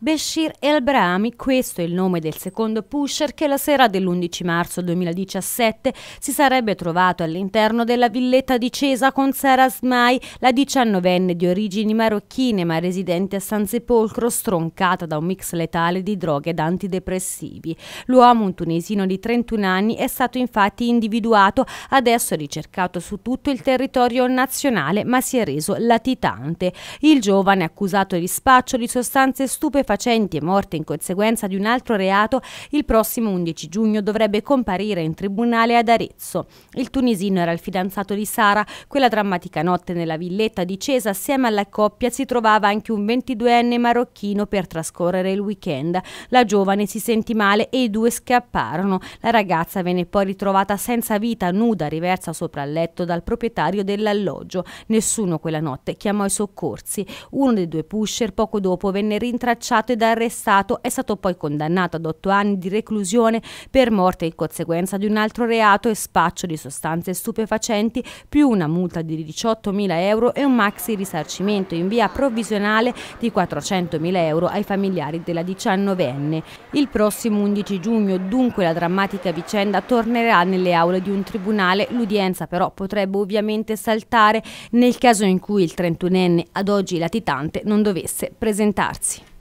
Bashir El-Brahmi, questo è il nome del secondo pusher che la sera dell'11 marzo 2017 si sarebbe trovato all'interno della villetta di Cesa con Sara Smai, la diciannovenne di origini marocchine ma residente a San Sepolcro, stroncata da un mix letale di droghe ed antidepressivi. L'uomo, un tunisino di 31 anni, è stato infatti individuato, adesso ricercato su tutto il territorio nazionale ma si è reso latitante. Il giovane, accusato di spaccio di sostanze stupefacenti, stupefacenti e morte in conseguenza di un altro reato, il prossimo 11 giugno dovrebbe comparire in tribunale ad Arezzo. Il tunisino era il fidanzato di Sara. Quella drammatica notte nella villetta di Cesa assieme alla coppia si trovava anche un 22enne marocchino per trascorrere il weekend. La giovane si sentì male e i due scapparono. La ragazza venne poi ritrovata senza vita, nuda, riversa sopra il letto dal proprietario dell'alloggio. Nessuno quella notte chiamò i soccorsi. Uno dei due pusher poco dopo venne rintracciato imputato ed arrestato, è stato poi condannato ad otto anni di reclusione per morte in conseguenza di un altro reato e spaccio di sostanze stupefacenti, più una multa di 18.000 euro e un maxi risarcimento in via provvisionale di 400.000 euro ai familiari della 19enne. Il prossimo 11 giugno, dunque, la drammatica vicenda tornerà nelle aule di un tribunale, l'udienza però potrebbe ovviamente saltare nel caso in cui il 31enne ad oggi latitante non dovesse presentarsi.